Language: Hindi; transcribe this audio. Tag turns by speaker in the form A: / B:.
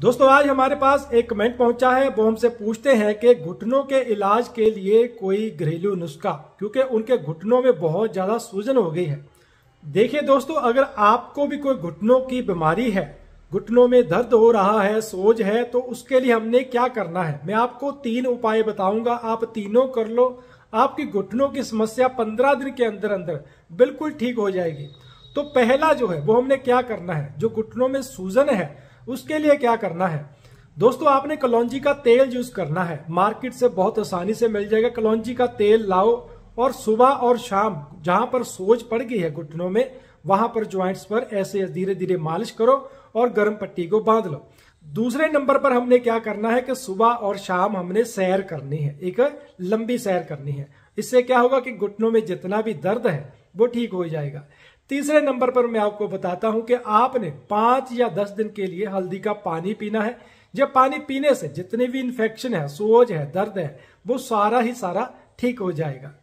A: दोस्तों आज हमारे पास एक कमेंट पहुंचा है वो हमसे पूछते हैं कि घुटनों के इलाज के लिए कोई घरेलू नुस्खा क्योंकि उनके घुटनों में बहुत ज़्यादा सूजन हो गई है देखिए दोस्तों अगर आपको भी कोई घुटनों की बीमारी है घुटनों में दर्द हो रहा है सोज है तो उसके लिए हमने क्या करना है मैं आपको तीन उपाय बताऊंगा आप तीनों कर लो आपकी घुटनों की समस्या पंद्रह दिन के अंदर अंदर बिल्कुल ठीक हो जाएगी तो पहला जो है वो हमने क्या करना है जो घुटनों में सूजन है उसके लिए क्या करना है दोस्तों आपने कलौजी का तेल यूज करना है मार्केट से बहुत आसानी से मिल जाएगा कलौजी का तेल लाओ और सुबह और शाम जहां पर सोज पड़ गई है घुटनों में वहां पर ज्वाइंट्स पर ऐसे धीरे धीरे मालिश करो और गर्म पट्टी को बांध लो दूसरे नंबर पर हमने क्या करना है कि सुबह और शाम हमने सैर करनी है एक लंबी सैर करनी है इससे क्या होगा कि घुटनों में जितना भी दर्द है वो ठीक हो जाएगा तीसरे नंबर पर मैं आपको बताता हूं कि आपने पांच या दस दिन के लिए हल्दी का पानी पीना है जब पानी पीने से जितने भी इन्फेक्शन है सोज है दर्द है वो सारा ही सारा ठीक हो जाएगा